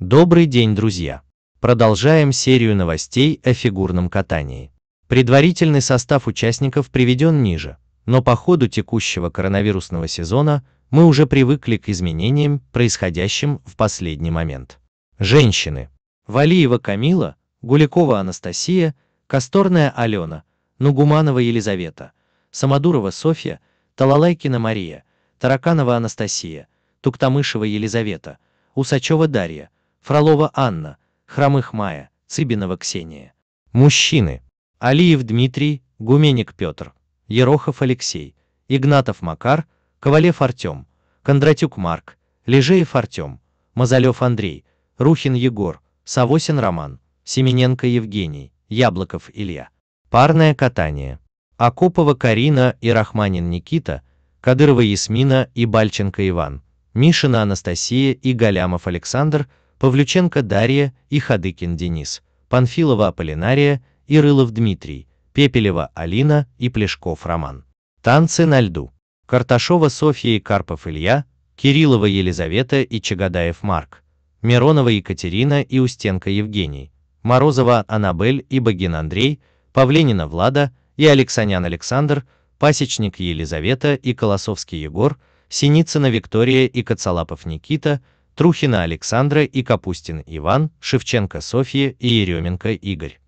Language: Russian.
Добрый день, друзья! Продолжаем серию новостей о фигурном катании. Предварительный состав участников приведен ниже, но по ходу текущего коронавирусного сезона мы уже привыкли к изменениям, происходящим в последний момент. Женщины. Валиева Камила, Гуликова Анастасия, Косторная Алена, Нугуманова Елизавета, Самодурова Софья, Талалайкина Мария, Тараканова Анастасия, Туктамышева Елизавета, Усачева Дарья – Фролова Анна, Хромых Мая, Цыбинова Ксения. Мужчины. Алиев Дмитрий, Гуменик Петр, Ерохов Алексей, Игнатов Макар, Ковалев Артем, Кондратюк Марк, Лежеев Артем, Мазалев Андрей, Рухин Егор, Савосин Роман, Семененко Евгений, Яблоков Илья. Парное катание. Акопова Карина и Рахманин Никита, Кадырова Ясмина и Бальченко Иван, Мишина Анастасия и Галямов Александр – Павлюченко Дарья и Хадыкин Денис, Панфилова Аполлинария и Рылов Дмитрий, Пепелева Алина и Плешков Роман. Танцы на льду. Карташова Софья и Карпов Илья, Кириллова Елизавета и Чагадаев Марк, Миронова Екатерина и Устенко Евгений, Морозова Анабель и Богин Андрей, Павленина Влада и Алексанян Александр, Пасечник Елизавета и Колосовский Егор, Синицына Виктория и Коцалапов Никита, Трухина Александра и Капустин Иван, Шевченко Софья и Еременко Игорь.